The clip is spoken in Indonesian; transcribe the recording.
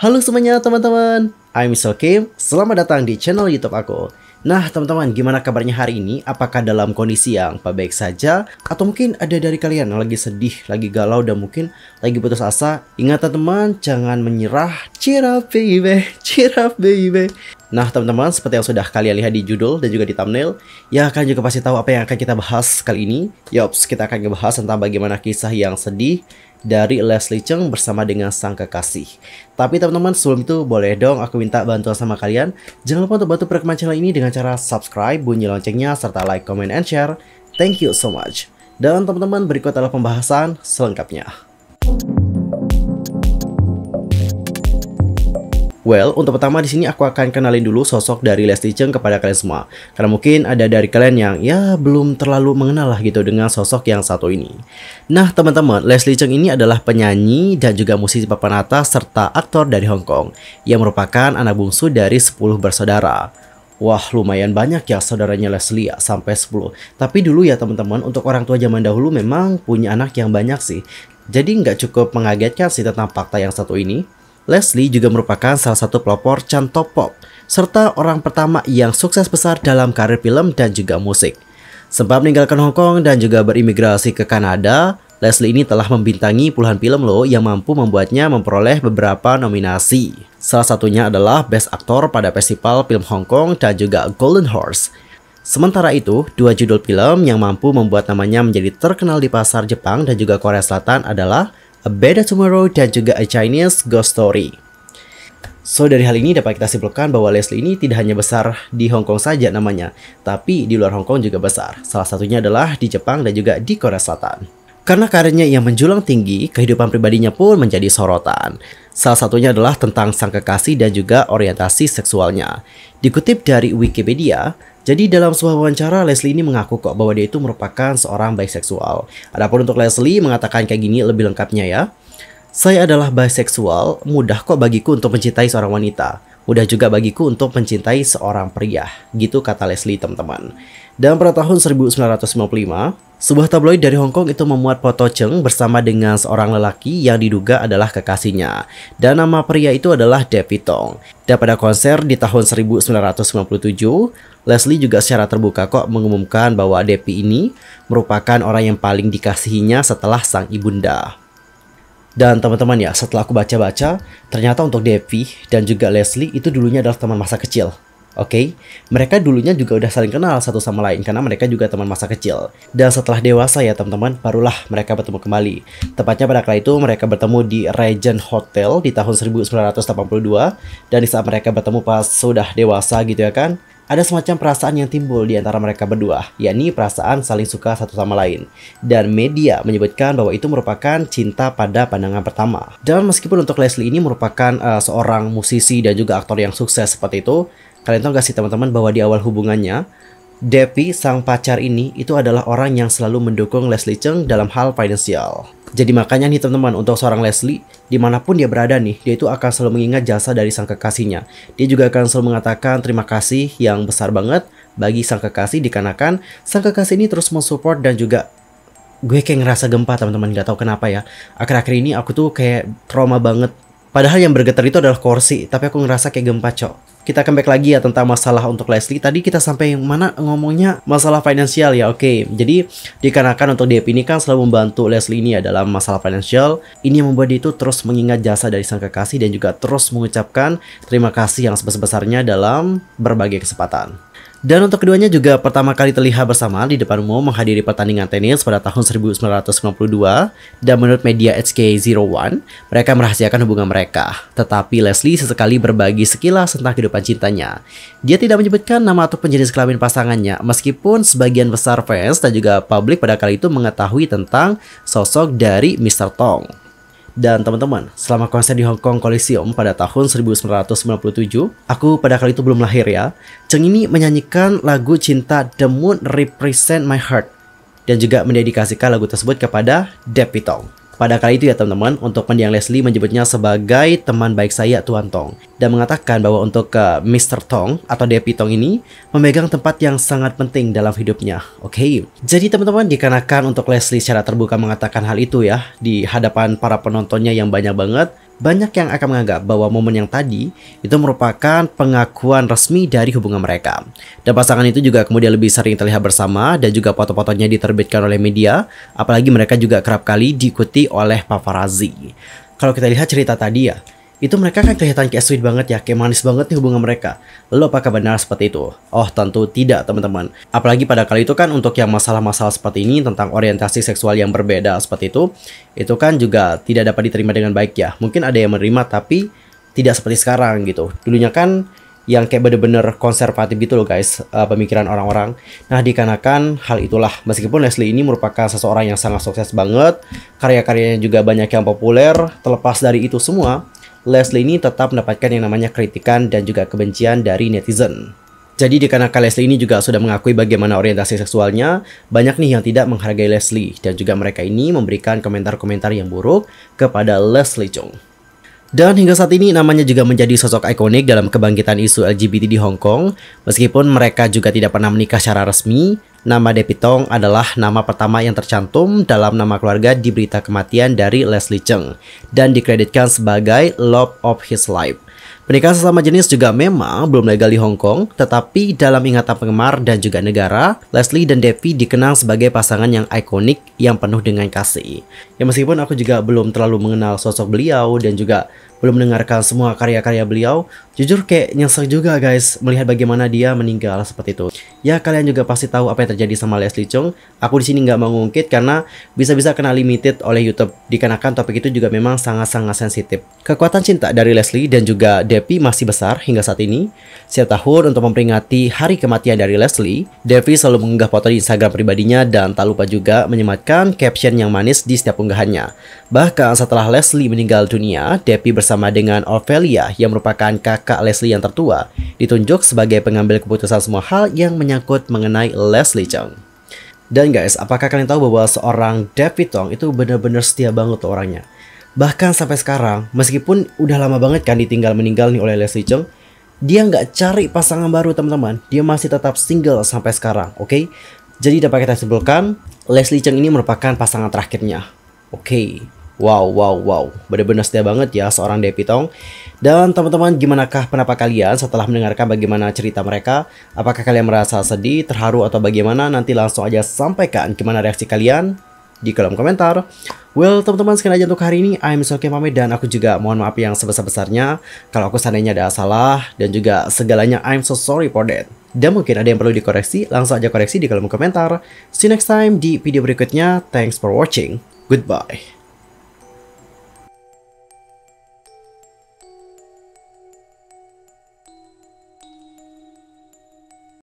Halo semuanya teman-teman, I'm Kim, selamat datang di channel YouTube aku. Nah teman-teman, gimana kabarnya hari ini? Apakah dalam kondisi yang baik saja? Atau mungkin ada dari kalian yang lagi sedih, lagi galau, dan mungkin lagi putus asa? Ingat teman-teman, jangan menyerah. Cheer up baby, cheer up baby. Nah teman-teman, seperti yang sudah kalian lihat di judul dan juga di thumbnail, ya kalian juga pasti tahu apa yang akan kita bahas kali ini. Yops, kita akan ngebahas tentang bagaimana kisah yang sedih, dari Leslie Cheng bersama dengan sang kekasih. Tapi teman-teman sebelum itu boleh dong aku minta bantuan sama kalian. Jangan lupa untuk bantu perkembangan channel ini dengan cara subscribe, bunyi loncengnya, serta like, comment, and share. Thank you so much. Dan teman-teman berikut adalah pembahasan selengkapnya. Well, untuk pertama di sini aku akan kenalin dulu sosok dari Leslie Cheng kepada kalian semua. Karena mungkin ada dari kalian yang ya belum terlalu mengenal lah gitu dengan sosok yang satu ini. Nah, teman-teman, Leslie Cheng ini adalah penyanyi dan juga musisi papan atas serta aktor dari Hong Kong yang merupakan anak bungsu dari 10 bersaudara. Wah lumayan banyak ya saudaranya Leslie ya, sampai 10 Tapi dulu ya teman-teman untuk orang tua zaman dahulu memang punya anak yang banyak sih Jadi nggak cukup mengagetkan sih tentang fakta yang satu ini Leslie juga merupakan salah satu pelopor Cantopop, serta orang pertama yang sukses besar dalam karir film dan juga musik. Sebab meninggalkan Hong Kong dan juga berimigrasi ke Kanada, Leslie ini telah membintangi puluhan film lo yang mampu membuatnya memperoleh beberapa nominasi. Salah satunya adalah Best Actor pada Festival Film Hong Kong dan juga Golden Horse. Sementara itu, dua judul film yang mampu membuat namanya menjadi terkenal di pasar Jepang dan juga Korea Selatan adalah A Better Tomorrow, dan juga A Chinese Ghost Story. So dari hal ini dapat kita simpulkan bahwa Leslie ini tidak hanya besar di Hong Kong saja namanya, tapi di luar Hong Kong juga besar. Salah satunya adalah di Jepang dan juga di Korea Selatan. Karena karirnya yang menjulang tinggi, kehidupan pribadinya pun menjadi sorotan. Salah satunya adalah tentang sang kekasih dan juga orientasi seksualnya. Dikutip dari Wikipedia, jadi dalam sebuah wawancara, Leslie ini mengaku kok bahwa dia itu merupakan seorang biseksual. Adapun untuk Leslie mengatakan kayak gini lebih lengkapnya ya. Saya adalah biseksual, mudah kok bagiku untuk mencintai seorang wanita. Mudah juga bagiku untuk mencintai seorang pria. Gitu kata Leslie teman-teman. Dan pada tahun 1995, sebuah tabloid dari Hong Kong itu memuat foto Cheng bersama dengan seorang lelaki yang diduga adalah kekasihnya. Dan nama pria itu adalah David Tong. Dan pada konser di tahun 1997, Leslie juga secara terbuka kok mengumumkan bahwa Devi ini merupakan orang yang paling dikasihinya setelah sang ibunda. Dan teman-teman ya, setelah aku baca-baca, ternyata untuk Devi dan juga Leslie itu dulunya adalah teman masa kecil. Oke, okay? mereka dulunya juga udah saling kenal satu sama lain karena mereka juga teman masa kecil. Dan setelah dewasa ya teman-teman, barulah mereka bertemu kembali. Tepatnya pada kala itu mereka bertemu di Regent Hotel di tahun 1982 dan di saat mereka bertemu pas sudah dewasa gitu ya kan, ada semacam perasaan yang timbul di antara mereka berdua, yakni perasaan saling suka satu sama lain. Dan media menyebutkan bahwa itu merupakan cinta pada pandangan pertama. Dan meskipun untuk Leslie ini merupakan uh, seorang musisi dan juga aktor yang sukses seperti itu, kalian tahu gak sih teman-teman bahwa di awal hubungannya, Depi, sang pacar ini, itu adalah orang yang selalu mendukung Leslie Cheng dalam hal finansial. Jadi makanya nih teman-teman, untuk seorang Leslie, dimanapun dia berada nih, dia itu akan selalu mengingat jasa dari sang kekasihnya. Dia juga akan selalu mengatakan terima kasih yang besar banget bagi sang kekasih dikarenakan sang kekasih ini terus mensupport dan juga gue kayak ngerasa gempa teman-teman nggak tahu kenapa ya akhir-akhir ini aku tuh kayak trauma banget Padahal yang bergetar itu adalah kursi, tapi aku ngerasa kayak gempa, Cok. Kita comeback lagi ya tentang masalah untuk Leslie. Tadi kita sampai yang mana ngomongnya masalah finansial ya, oke. Okay. Jadi dikarenakan untuk dia ini kan selalu membantu Leslie ini ya dalam masalah finansial. Ini yang membuat dia itu terus mengingat jasa dari sang kekasih dan juga terus mengucapkan terima kasih yang sebesar-besarnya dalam berbagai kesempatan. Dan untuk keduanya juga pertama kali terlihat bersama di depan umum menghadiri pertandingan tenis pada tahun 1992 dan menurut media HK01, mereka merahasiakan hubungan mereka. Tetapi Leslie sesekali berbagi sekilas tentang kehidupan cintanya. Dia tidak menyebutkan nama atau jenis kelamin pasangannya meskipun sebagian besar fans dan juga publik pada kali itu mengetahui tentang sosok dari Mr. Tong. Dan teman-teman, selama konser di Hong Kong Coliseum pada tahun 1997, aku pada kali itu belum lahir ya, Cheng ini menyanyikan lagu cinta The Moon Represent My Heart dan juga mendedikasikan lagu tersebut kepada Depitong. Pada kali itu ya teman-teman, untuk pendiang Leslie menyebutnya sebagai teman baik saya Tuan Tong dan mengatakan bahwa untuk uh, eh, Mr. Tong atau Depi Tong ini memegang tempat yang sangat penting dalam hidupnya. Oke. Okay. Jadi teman-teman dikarenakan untuk Leslie secara terbuka mengatakan hal itu ya di hadapan para penontonnya yang banyak banget, banyak yang akan menganggap bahwa momen yang tadi itu merupakan pengakuan resmi dari hubungan mereka. Dan pasangan itu juga kemudian lebih sering terlihat bersama dan juga foto-fotonya diterbitkan oleh media, apalagi mereka juga kerap kali diikuti oleh paparazzi. Kalau kita lihat cerita tadi ya, itu mereka kan kelihatan kayak sweet banget ya, kayak manis banget nih hubungan mereka. Lalu apakah benar seperti itu? Oh tentu tidak teman-teman. Apalagi pada kali itu kan untuk yang masalah-masalah seperti ini tentang orientasi seksual yang berbeda seperti itu, itu kan juga tidak dapat diterima dengan baik ya. Mungkin ada yang menerima tapi tidak seperti sekarang gitu. Dulunya kan yang kayak bener-bener konservatif gitu loh guys eh, pemikiran orang-orang. Nah dikarenakan hal itulah meskipun Leslie ini merupakan seseorang yang sangat sukses banget, karya-karyanya juga banyak yang populer. Terlepas dari itu semua, Leslie ini tetap mendapatkan yang namanya kritikan dan juga kebencian dari netizen. Jadi dikarenakan Leslie ini juga sudah mengakui bagaimana orientasi seksualnya, banyak nih yang tidak menghargai Leslie dan juga mereka ini memberikan komentar-komentar yang buruk kepada Leslie Chung. Dan hingga saat ini namanya juga menjadi sosok ikonik dalam kebangkitan isu LGBT di Hong Kong, meskipun mereka juga tidak pernah menikah secara resmi, Nama Tong adalah nama pertama yang tercantum dalam nama keluarga di berita kematian dari Leslie Cheng dan dikreditkan sebagai Love of His Life. Pernikahan sesama jenis juga memang belum legal di Hong Kong, tetapi dalam ingatan penggemar dan juga negara, Leslie dan Devi dikenang sebagai pasangan yang ikonik yang penuh dengan kasih. Ya meskipun aku juga belum terlalu mengenal sosok beliau dan juga belum mendengarkan semua karya-karya beliau, jujur kayak nyesek juga guys melihat bagaimana dia meninggal seperti itu. Ya kalian juga pasti tahu apa yang terjadi sama Leslie Chung. Aku di sini nggak mengungkit karena bisa-bisa kena limited oleh YouTube dikarenakan topik itu juga memang sangat-sangat sensitif. Kekuatan cinta dari Leslie dan juga Devi masih besar hingga saat ini. Setiap tahun untuk memperingati hari kematian dari Leslie, Devi selalu mengunggah foto di Instagram pribadinya dan tak lupa juga menyematkan caption yang manis di setiap unggahannya. Bahkan setelah Leslie meninggal dunia, Devi bersama bersama dengan Ophelia yang merupakan kakak Leslie yang tertua ditunjuk sebagai pengambil keputusan semua hal yang menyangkut mengenai Leslie Chung. Dan guys, apakah kalian tahu bahwa seorang David Tong itu benar-benar setia banget tuh orangnya. Bahkan sampai sekarang, meskipun udah lama banget kan ditinggal meninggal nih oleh Leslie Chung, dia nggak cari pasangan baru teman-teman, dia masih tetap single sampai sekarang, oke? Okay? Jadi dapat kita simpulkan, Leslie Chung ini merupakan pasangan terakhirnya. Oke. Okay. Wow, wow, wow. benar-benar setia banget ya seorang Depitong. Dan teman-teman, gimanakah pendapat kalian setelah mendengarkan bagaimana cerita mereka? Apakah kalian merasa sedih, terharu, atau bagaimana? Nanti langsung aja sampaikan gimana reaksi kalian di kolom komentar. Well, teman-teman, sekian aja untuk hari ini, I'm Soke pamit dan aku juga mohon maaf yang sebesar-besarnya kalau aku seandainya ada salah dan juga segalanya I'm so sorry for that. Dan mungkin ada yang perlu dikoreksi, langsung aja koreksi di kolom komentar. See you next time di video berikutnya. Thanks for watching. Goodbye.